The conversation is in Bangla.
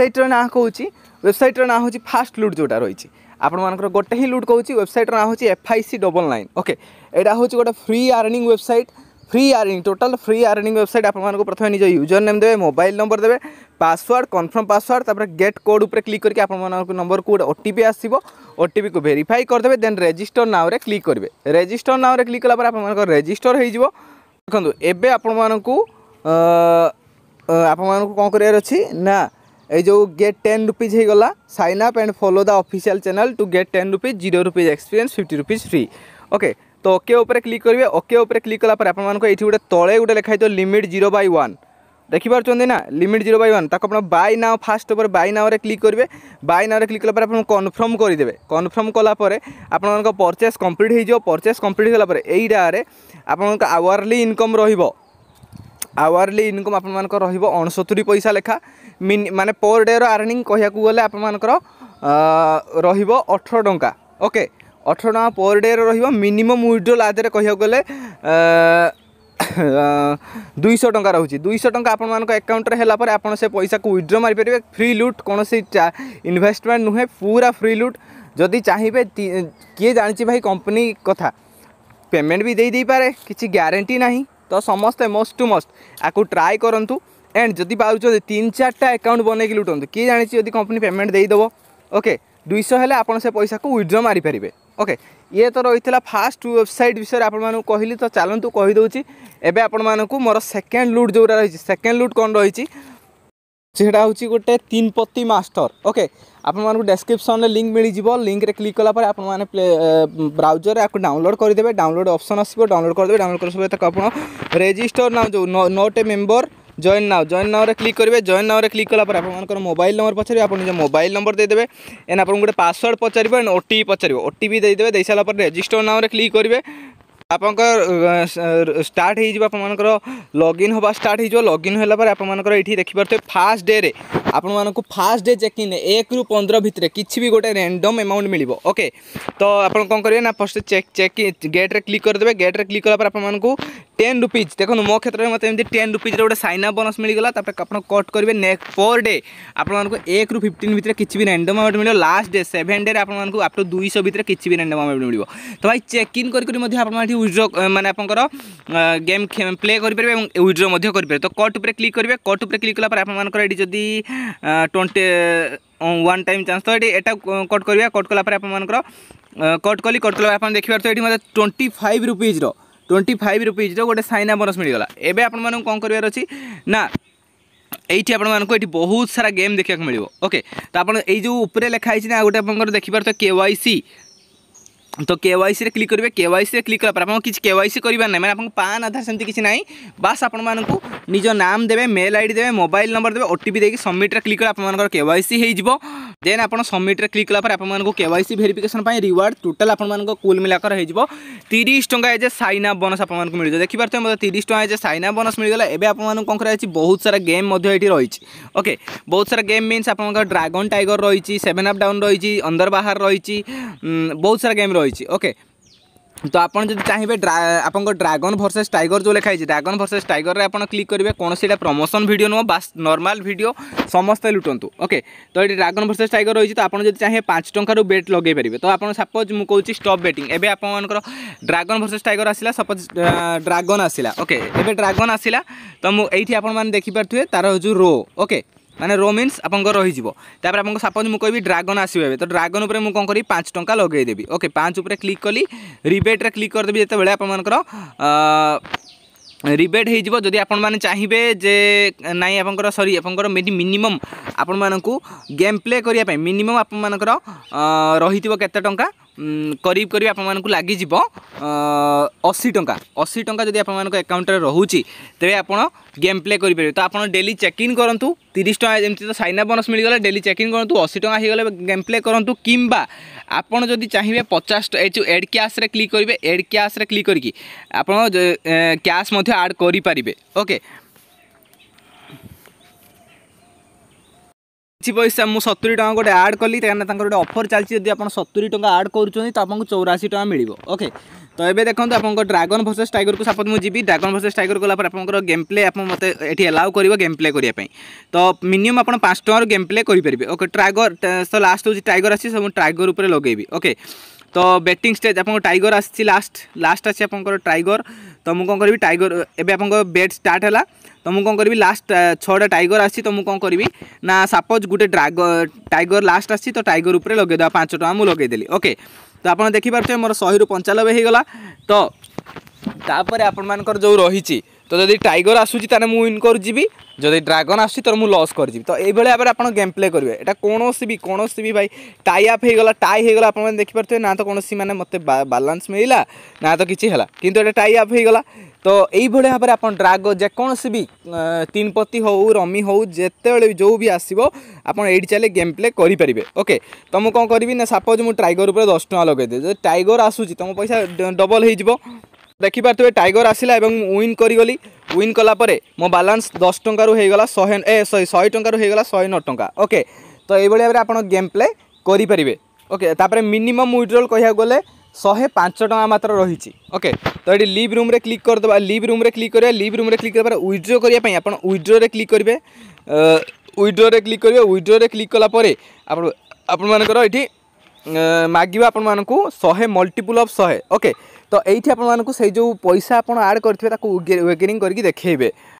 ওয়েবসাইটর না କହୁଛି ওয়েবসাইটর না হচ্ছে ଫାଷ୍ଟ লুট যেটা রয়েছে আপনার গোটে হি লুট କହୁଛି ওয়েবসাইটর না হচ্ছে এফআইসি ডবল নাইন ওকে এটা হচ্ছে গোটে free earning website free earning total free earning website আপনার প্রথমে নিজ ইউজর নেম দেবে মোবাইল নম্বর দেবে পাসওয়ার্ড কনফর্ম পাসওয়ার্ড তারপরে গেট কোড উপরে ক্লিক করি আপনার নম্বর গোটে ওটিপি আসব ওটিপি কু ভেরিফাই করদেবে দেন রেজিষ্টর নাওরে ক্লিক করবে রেজিষ্টর নাওরে ক্লিক কলাপরে আপনার রেজিষ্টর হয়ে যাব দেখুন এবে আপনার আপনার কম করার অছি না এই যে গেট টেন রুপিজ হয়ে গলা sign up and follow the official channel to get ten rupees zero rupees experience fifty rupees free okay তো ওকে উপরে ক্লিক করবে ওকে উপরে ক্লিক কলাপরে আপনার এইটি গোটে তলে গোটে লেখা হয়েছে লিমিট জিরো বাই ওয়ান দেখিপারছেন না লিমিট জিরো বাই ওয়ান তাকে আপনার বাই নাও ফার্স্ট উপরে বাই নাওরে ক্লিক করবে বাই নাওরে ক্লিক কলাপরে আপনার কনফর্ম দেবে কনফর্ম কলাপরে আপনার পরচেস কমপ্লিট হয়ে যাব পরচেস কমপ্লিট হলাপরে এইটারে আপনার আওয়ারলি ইনকম রহব আওয়ারলি ইনকম আপনার রহব অণসতুরি পয়সা লেখা মানে পর ডে আর্নিং কহিয়া গেলে আপনার রহব অঠর টঙ্কা ওকে অঠর টাকা পর ডে রহব মিনিমম উইড্রোল আধারে কহিয়া গেলে দুইশ টঙ্কা রয়েছে দুইশ টঙ্কা আপনার আকাউন্টরে হলাপরে আপনার সে পয়সা উইড্র মারিপারে ফ্রি লুট কোণী ইনভেস্টমেন্ট নুহে পুরা ফ্রি লুট যদি চাহিবে কি জাঁচি ভাই কম্পানি কথা পেমেন্ট বি দিয়ে পারে কিছু গ্যারেটি না ତ ସମସ୍ତେ ମୋଷ୍ଟ ଟୁ ମୋଷ୍ଟ ଆକୁ ଟ୍ରାଏ କରନ୍ତୁ ଏଣ୍ଡ ଯଦି ପାରୁଛନ୍ତି ତିନି ଚାରିଟା ଆକାଉଣ୍ଟ ବନେଇକି ଲୁଟନ୍ତୁ କିଏ ଜାଣିଛି ଯଦି କମ୍ପାନୀ ପେମେଣ୍ଟ ଦେଇଦେବ ଓକେ ଦୁଇଶହ ହେଲେ ଆପଣ ସେ ପଇସାକୁ ୱିଡ୍ର ମାରିପାରିବେ ଓକେ ଇଏ ତ ରହିଥିଲା ଫାଷ୍ଟ ୱେବସାଇଟ୍ ବିଷୟରେ ଆପଣମାନଙ୍କୁ କହିଲି ତ ଚାଲନ୍ତୁ କହିଦେଉଛି ଏବେ ଆପଣମାନଙ୍କୁ ମୋର ସେକେଣ୍ଡ ଲୁଟ୍ ଯେଉଁଟା ରହିଛି ସେକେଣ୍ଡ ଲୁଟ୍ କ'ଣ ରହିଛି ସେଟା ହେଉଛି ଗୋଟେ ତିନିପତି ମାଷ୍ଟର ଓକେ ଆପଣମାନଙ୍କୁ ଡେସ୍କ୍ରିପସନ୍ରେ ଲିଙ୍କ୍ ମିଳିଯିବ ଲିଙ୍କ୍ରେ କ୍ଲିକ୍ କଲାପରେ ଆପଣମାନେ ପ୍ଲେ ବ୍ରାଉଜର୍ରେ ଆକୁ ଡାଉନଲୋଡ଼୍ କରିଦେବେ ଡାଉନଲୋଡ଼୍ ଅପସନ୍ ଆସିବ ଡାଉନଲୋଡ଼୍ କରିଦେବେ ଡାଉନଲୋଡ଼୍ କରିବା ସହିତ ଆପଣ ରେଜିଷ୍ଟର ନାଉ ଯେଉଁ not a member join now join নাওরে ক্লিক করবে জয়েন নাওরে ক্লিক কলাপরে আপনার মোবাইল নম্বর পচারে আপনার নিজ মোবাইল নম্বর দিয়ে এন আপনার গোটে পাসওয়ার্ড পচারিব এন ওটিপি পচারিব ওটিপি দিয়ে দিয়ে সারা পরে রেজিষ্টর নাওরে ক্লিক করবে আপনার স্টার্ট হয়ে যাব আপনার লগ ইন হওয়া স্টার্ট হয়ে যাব লগ ইন হলাপরে আপনার এটি দেখিপারে ফার্স্ট ডে ଆପଣମାନଙ୍କୁ ଫାର୍ଷ୍ଟ ଡେ ଚେକ୍ ଇନ୍ ଏକରୁ ପନ୍ଦର ଭିତରେ କିଛି ବି ଗୋଟେ ରେଣ୍ଡମ୍ ଆମାଉଣ୍ଟ ମିଳିବ ଓକେ ତ ଆପଣ କ'ଣ କରିବେ ନା ଫାର୍ଷ୍ଟ ଚେକ୍ ଚେକ୍ ଗେଟ୍ରେ କ୍ଲିକ୍ କରିଦେବେ ଗେଟ୍ରେ କ୍ଲିକ୍ କଲା ପରେ ଆପଣମାନଙ୍କୁ টেন রুপিজ দেখুন মো ক্ষেত্রে মতো এমনি টেন রুপিজর গোটে সাইন আপ বনস মিলিগলা তারপরে আপনার কট করবে নেক্সট পর ডে আপনার এক রু ফিফটিন ভিতরে কিছু বি র্যান্ডম আমাউন্ট মিলব লাস্ট ডে সেভেন ডে আপনার আপ টু দুইশো ভিতরে কিছু বি র্যান্ডম আমাউন্ট মিলব তো ভাই চেক ইন করি আপনার এটি উইড্র মানে আপনার গেম প্লে করে পারবে এবং উইড্র করে পারবে তো কট উপরে ক্লিক করবে কট উপরে ক্লিক কলাপরে আপনার এটি যদি ଟ୍ୱେଣ୍ଟି ওয়ান টাইম চান্স তো এটি এটা কট করা কট কলাপরে আপনার কট কলি কট কলা আপনার দেখিপার এটি মতো টোয়েন্টি ফাইভ রুপিজর টোয়েন্টি ফাইভ রুপিজর গোটে সাইন আপ বোনস মিলিগলা এবে আপনার কম করবার অছি না এইটি আপনার এটি বহুত সারা গেম দেখা মিলব ওকে তো আপনার এই যে উপরে লেখা হয়েছে না গোটে আপনার দেখিপার কে ওয়াই সি তো কেওয়াইসি ক্লিক করবে কেওয়াইসি ক্লিক কলাপরে আপনার কিছু কেওয়াইসি করবার না মানে আপনার পান আধার সেমি কিছু না বাস আপনার নিজ নাম দেবে মেল আইডি দেবে মোবাইল নম্বর দেবে ওটিপি দিয়ে সবমিট্রে ক্লিক কলে আপনার কেওয়াইসি হয়ে যাব দেন আপনার সবমিট্রে ক্লিক কলাপরে আপনার কেওয়াইসি ভেরিফিকেসন রিওয়ার্ড টোটাল আপনার কুল মিলাকর হয়ে যাব তিরিশ টাকা as a sign up bonus আপনার মিলে যাব দেখিপারে মতো তিরিশ টাকা as a sign up bonus মিলে গেল এবে আপনার কম করা হয়েছে বহুত সারা গেম মধ্যে এটি রয়েছে ওকে বহুত সারা গেম মিন্স আপনার ড্রাগন টাইগর রয়েছে সেভেন আপ ডাউন রয়েছে অন্দর বাহার রয়েছে বহুত সারা গেম রয়েছে ରହିଛି ଓକେ ତ ଆପଣ ଯଦି ଚାହିଁବେ ଆପଣଙ୍କ ଡ୍ରାଗନ୍ ଭର୍ସେସ୍ ଟାଇଗର୍ ଯେଉଁ ଲେଖା ହେଇଛି ଡ୍ରାଗନ୍ ଭର୍ସେସ୍ ଟାଇଗର୍ରେ ଆପଣ କ୍ଲିକ୍ କରିବେ କୌଣସିଟା ପ୍ରମୋସନ୍ ଭିଡ଼ିଓ ନୁହଁ ବାସ୍ ନର୍ମାଲ୍ ଭିଡ଼ିଓ ସମସ୍ତେ ଲୁଟନ୍ତୁ ଓକେ ତ ଏଠି ଡ୍ରାଗନ୍ ଭର୍ସେସ୍ ଟାଇଗର୍ ରହିଛି ତ ଆପଣ ଯଦି ଚାହିଁବେ ପାଞ୍ଚ ଟଙ୍କାରୁ ବେଟ୍ ଲଗାଇ ପାରିବେ ତ ଆପଣ ସପୋଜ୍ ମୁଁ କହୁଛି ଷ୍ଟପ୍ ବେଟିଂ ଏବେ ଆପଣମାନଙ୍କର ଡ୍ରାଗନ୍ ଭର୍ସେସ୍ ଟାଇଗର୍ ଆସିଲା ସପୋଜ୍ ଡ୍ରାଗନ୍ ଆସିଲା ଓକେ ଏବେ ଡ୍ରାଗନ୍ ଆସିଲା ତ ମୁଁ ଏଇଠି ଆପଣମାନେ ଦେଖିପାରୁଥିବେ ତା'ର ଯେଉଁ ରୋ ଓକେ মানে ରୋ ମିନ୍ସ ଆପଣଙ୍କର ରହିଯିବ ତାପରେ ଆପଣଙ୍କୁ ସପୋଜ୍ ମୁଁ କହିବି ଡ୍ରାଗନ୍ ଆସିବ ଏବେ ତ ଡ୍ରାଗନ୍ ଉପରେ ମୁଁ କ'ଣ କରିବି ପାଞ୍ଚ ଟଙ୍କା ଲଗାଇଦେବି ଓକେ ପାଞ୍ଚ ଉପରେ କ୍ଲିକ୍ କଲି ରିବେଟ୍ରେ କ୍ଲିକ୍ କରିଦେବି ଯେତେବେଳେ ଆପଣମାନଙ୍କର ରିବେଟ୍ ହୋଇଯିବ ଯଦି ଆପଣମାନେ ଚାହିଁବେ ଯେ ନାଇଁ ଆପଣଙ୍କର ସରି ଆପଣଙ୍କର ମିନିମମ୍ ଆପଣମାନଙ୍କୁ ଗେମ୍ ପ୍ଲେ କରିବା ପାଇଁ ମିନିମମ୍ ଆପଣମାନଙ୍କର ରହିଥିବ କେତେ ଟଙ୍କା করিব করিব আপনার লাগিযোগ অশী টঙ্কা অশী টঙ্কা যদি আপনার আকাউন্টে রয়েছে তেমনি আপনার গেম প্লে করে পারে তো আপনার ডেলি চেক ইন করতু তিরিশ টাকা এমনি তো সাইন আপ বনস মিলিগলে ডেলি চেক ইন করতু অশী টাকা হয়ে গেলে গেম প্লে করতু কিংবা আপনার যদি চাহিবে পচাশ এই যে এড ক্যাশ্রে ক্লিক করবে এড ক্যাশ্রে ক্লিক করি আপনার ক্যাশ মধ্যে আড করে পারে ওকে কিছু পয়সা মু সতুরি টাকা গোটে আড কলি কেন তাঁর গোটে অফর চালছি যদি আপনার সতুরি টাকা আড করছেন তো আপনার চৌরাশি টাকা মিলব ওকে তো এবে দেখুন আপনার ড্রাগন ভর্সেস টাইগর কু সাপোজ মু যাবি ড্রাগন ভর্সেস টাইগর গলা পরে আপনার গেম প্লে আপনার মতো এটি এলাও করব গেম প্লে করা তো মিনিমম আপনার পাঁচ টাকার গেম প্লে করে পারবে ওকে ট্রাগর তো লাস্ট হচ্ছে টাইগর আসছে সব ট্রাগর উপরে লগাইবি ওকে তো ব্যাটিং স্টেজ আপনার টাইগর আসছে লাস্ট লাস্ট আসছে আপনার টাইগর তো মু কম করবি টাইগর এবে আপনার বেট স্টার্ট হলা ମୁଁ କ'ଣ କରିବି ଲାଷ୍ଟ ଛଅଟା ଟାଇଗର ଆସିଛି ତ ମୁଁ କ'ଣ କରିବି ନା ସାପୋଜ୍ ଗୋଟେ ଡ୍ରାଗ ଟାଇଗର ଲାଷ୍ଟ ଆସିଛି ତ ଟାଇଗର ଉପରେ ଲଗେଇଦେବା ପାଞ୍ଚ ଟଙ୍କା ମୁଁ ଲଗେଇଦେଲି ଓକେ ତ ଆପଣ ଦେଖିପାରୁଥିବେ ମୋର ଶହେରୁ ପଞ୍ଚାନବେ ହେଇଗଲା ତ ତାପରେ ଆପଣମାନଙ୍କର ଯେଉଁ ରହିଛି ତ ଯଦି ଟାଇଗର ଆସୁଛି ତାହେଲେ ମୁଁ ୱିନ୍ କରିଯିବି ଯଦି ଡ୍ରାଗନ୍ ଆସୁଛି ତ ମୁଁ ଲସ୍ କରିଯିବି ତ ଏଇଭଳି ଭାବରେ ଆପଣ ଗେମ୍ ପ୍ଲେ କରିବେ ଏଇଟା କୌଣସି ବି କୌଣସି ବି ଭାଇ ଟାଇ ଆପ୍ ହେଇଗଲା ଟାଇ ହେଇଗଲା ଆପଣମାନେ ଦେଖିପାରୁଥିବେ ନା ତ କୌଣସି ମାନେ ମୋତେ ବାଲାନ୍ସ ମିଳିଲା ନା ତ କିଛି ହେଲା କିନ୍ତୁ ଏଇଟା ଟାଇ ଆପ୍ ହେଇଗଲା তো ଏଇଭଳି ଭାବରେ ଆପଣ ଡ୍ରାଗ ଯେକୌଣସି ବି ତିନି ପତି ହେଉ ରମି ହେଉ ଯେତେବେଳେ ବି ଯେଉଁ ବି ଆସିବ ଆପଣ ଏଇଠି ଚାଲେ ଗେମ୍ ପ୍ଲେ କରିପାରିବେ ଓକେ ତ ମୁଁ କ'ଣ କରିବି ନା ସପୋଜ୍ ମୁଁ ଟାଇଗର ଉପରେ ଦଶ ଟଙ୍କା ଲଗାଇଦେବି ଯଦି ଟାଇଗର ଆସୁଛି ତୁମ ପଇସା ଡବଲ୍ ହୋଇଯିବ ଦେଖିପାରୁଥିବେ ଟାଇଗର ଆସିଲା ଏବଂ ୱିନ୍ କରିଗଲି ୱିନ୍ କଲା ପରେ ମୋ ବାଲାନ୍ସ ଦଶ ଟଙ୍କାରୁ ହୋଇଗଲା ଶହେ ଏ ସରି ଶହେ ଟଙ୍କାରୁ ହୋଇଗଲା ଶହେ ନଅ ଟଙ୍କା ଓକେ ତ ଏଇଭଳି ଭାବରେ ଆପଣ ଗେମ୍ ପ୍ଲେ କରିପାରିବେ ଓକେ ତାପରେ ମିନିମମ୍ ୱିଡ୍ରଲ୍ କହିବାକୁ ଗଲେ ଶହେ ପାଞ୍ଚ ଟଙ୍କା ମାତ୍ର ରହିଛି ଓକେ ତ ଏଠି ଲିଭ୍ ରୁମ୍ରେ କ୍ଲିକ୍ କରିଦେବା ଲିଭ୍ ରୁମ୍ରେ କ୍ଲିକ୍ କରିବା ଲିଭ୍ ରୁମ୍ରେ କ୍ଲିକ୍ କରିବା ଉଇଡ୍ରୋ କରିବା ପାଇଁ ଆପଣ ୱିଡ୍ରୋରେ କ୍ଲିକ୍ କରିବେ ୱିଡ୍ରୋରେ କ୍ଲିକ୍ କରିବେ ୱିଡ୍ରୋରେ କ୍ଲିକ୍ କଲା ପରେ ଆପଣ ଆପଣମାନଙ୍କର ଏଠି ମାଗିବ ଆପଣମାନଙ୍କୁ ଶହେ ମଲ୍ଟିପୁଲ୍ ଅଫ୍ ଶହେ ଓକେ ତ ଏଇଠି ଆପଣମାନଙ୍କୁ ସେଇ ଯେଉଁ ପଇସା ଆପଣ ଆଡ଼୍ କରିଥିବେ ତାକୁ ୱେଗେରିଂ କରିକି ଦେଖେଇବେ